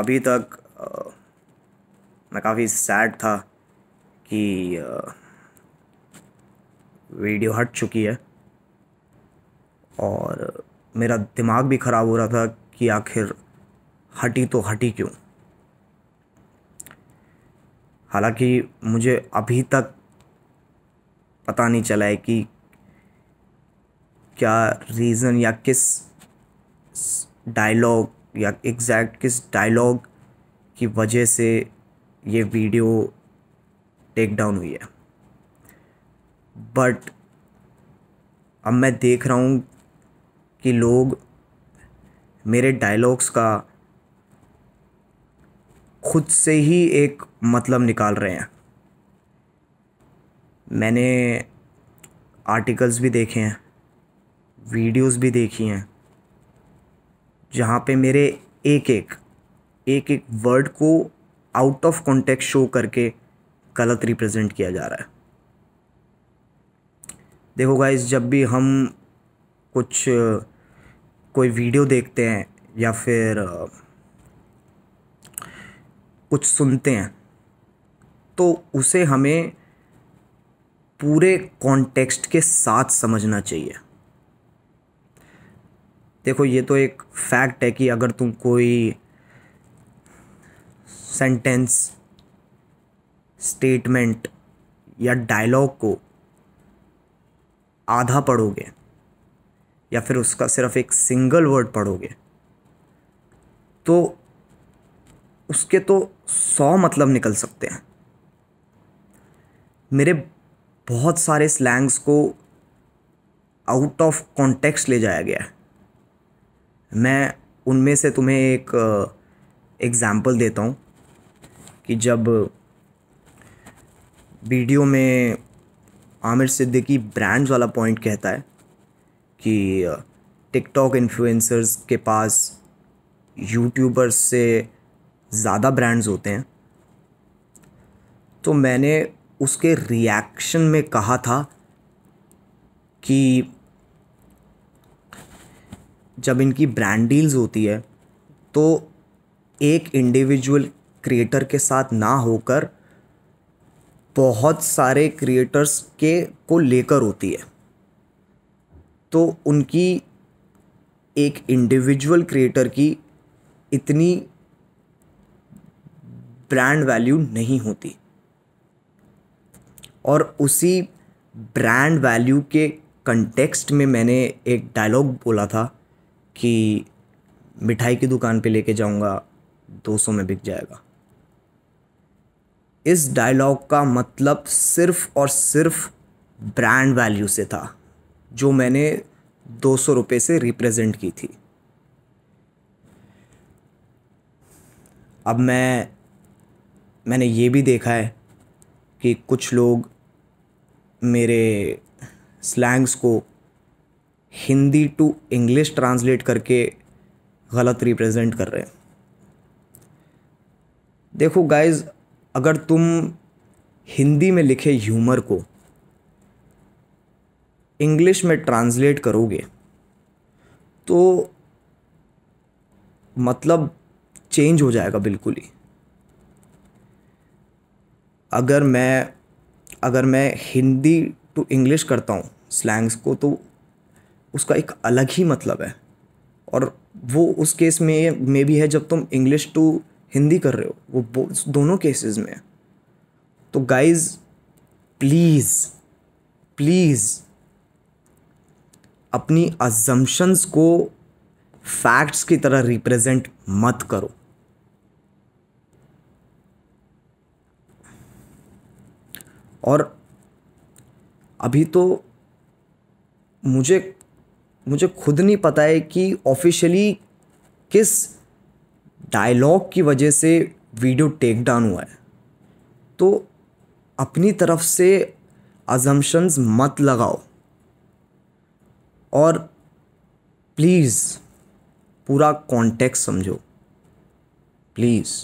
अभी तक आ, मैं काफ़ी सैड था कि आ, वीडियो हट चुकी है और मेरा दिमाग भी ख़राब हो रहा था कि आखिर हटी तो हटी क्यों हालांकि मुझे अभी तक पता नहीं चला है कि क्या रीज़न या किस डायलॉग या एग्जैक्ट किस डायलॉग की वजह से ये वीडियो टेक डाउन हुई है बट अब मैं देख रहा हूँ कि लोग मेरे डायलॉग्स का खुद से ही एक मतलब निकाल रहे हैं मैंने आर्टिकल्स भी देखे हैं वीडियोस भी देखी हैं जहाँ पे मेरे एक एक एक एक वर्ड को आउट ऑफ कॉन्टेक्स्ट शो करके गलत रिप्रेजेंट किया जा रहा है देखो गाइज जब भी हम कुछ कोई वीडियो देखते हैं या फिर कुछ सुनते हैं तो उसे हमें पूरे कॉन्टेक्स्ट के साथ समझना चाहिए देखो ये तो एक फैक्ट है कि अगर तुम कोई सेंटेंस स्टेटमेंट या डायलॉग को आधा पढ़ोगे या फिर उसका सिर्फ एक सिंगल वर्ड पढ़ोगे तो उसके तो सौ मतलब निकल सकते हैं मेरे बहुत सारे स्लैंग्स को आउट ऑफ कॉन्टेक्स्ट ले जाया गया है मैं उनमें से तुम्हें एक एग्ज़ाम्पल देता हूँ कि जब वीडियो में आमिर सिद्दीकी ब्रांड्स वाला पॉइंट कहता है कि टिकटॉक इन्फ्लुएंसर्स के पास यूट्यूबर्स से ज़्यादा ब्रांड्स होते हैं तो मैंने उसके रिएक्शन में कहा था कि जब इनकी ब्रांड डील्स होती है तो एक इंडिविजुअल क्रिएटर के साथ ना होकर बहुत सारे क्रिएटर्स के को लेकर होती है तो उनकी एक इंडिविजुअल क्रिएटर की इतनी ब्रांड वैल्यू नहीं होती और उसी ब्रांड वैल्यू के कंटेक्स्ट में मैंने एक डायलॉग बोला था कि मिठाई की दुकान पे लेके जाऊंगा 200 में बिक जाएगा इस डायलॉग का मतलब सिर्फ और सिर्फ ब्रांड वैल्यू से था जो मैंने दो सौ रुपये से रिप्रेजेंट की थी अब मैं मैंने ये भी देखा है कि कुछ लोग मेरे स्लैंग्स को हिंदी टू इंग्लिश ट्रांसलेट करके गलत रिप्रेजेंट कर रहे हैं देखो गाइज अगर तुम हिंदी में लिखे ह्यूमर को इंग्लिश में ट्रांसलेट करोगे तो मतलब चेंज हो जाएगा बिल्कुल ही अगर मैं अगर मैं हिंदी टू इंग्लिश करता हूँ स्लैंग्स को तो उसका एक अलग ही मतलब है और वो उस केस में मे भी है जब तुम इंग्लिश टू हिंदी कर रहे हो वो दोनों केसेस में तो गाइज प्लीज़ प्लीज़ अपनी अजम्पन्स को फैक्ट्स की तरह रिप्रेजेंट मत करो और अभी तो मुझे मुझे खुद नहीं पता है कि ऑफिशियली किस डायलॉग की वजह से वीडियो टेक डाउन हुआ है तो अपनी तरफ से अजम्पन्स मत लगाओ और प्लीज़ पूरा कॉन्टेक्स्ट समझो प्लीज़